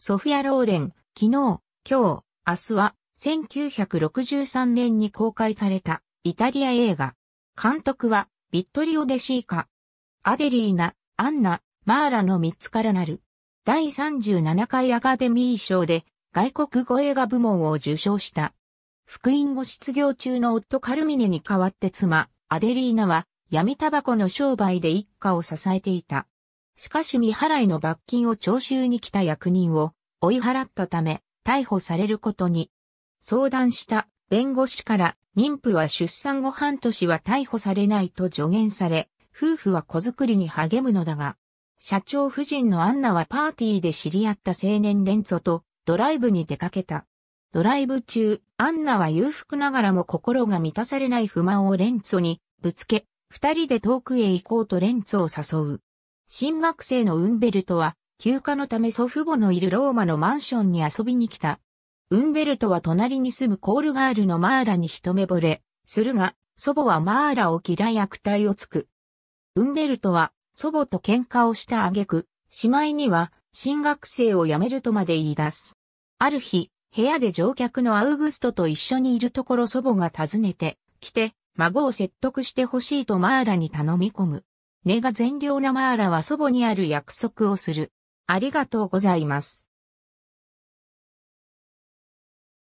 ソフィア・ローレン、昨日、今日、明日は、1963年に公開された、イタリア映画。監督は、ビットリオ・デシーカ。アデリーナ、アンナ、マーラの3つからなる。第37回アカデミー賞で、外国語映画部門を受賞した。福音後失業中の夫カルミネに代わって妻、アデリーナは、闇タバコの商売で一家を支えていた。しかし未払いの罰金を徴収に来た役人を追い払ったため、逮捕されることに。相談した弁護士から、妊婦は出産後半年は逮捕されないと助言され、夫婦は子作りに励むのだが、社長夫人のアンナはパーティーで知り合った青年レンツォとドライブに出かけた。ドライブ中、アンナは裕福ながらも心が満たされない不満をレンツォにぶつけ、二人で遠くへ行こうとレンツォを誘う。新学生のウンベルトは、休暇のため祖父母のいるローマのマンションに遊びに来た。ウンベルトは隣に住むコールガールのマーラに一目惚れ、するが、祖母はマーラを嫌い悪態をつく。ウンベルトは、祖母と喧嘩をした挙句、しまいには、新学生を辞めるとまで言い出す。ある日、部屋で乗客のアウグストと一緒にいるところ祖母が訪ねて、来て、孫を説得してほしいとマーラに頼み込む。根が善良なマーラは祖母にある約束をする。ありがとうございます。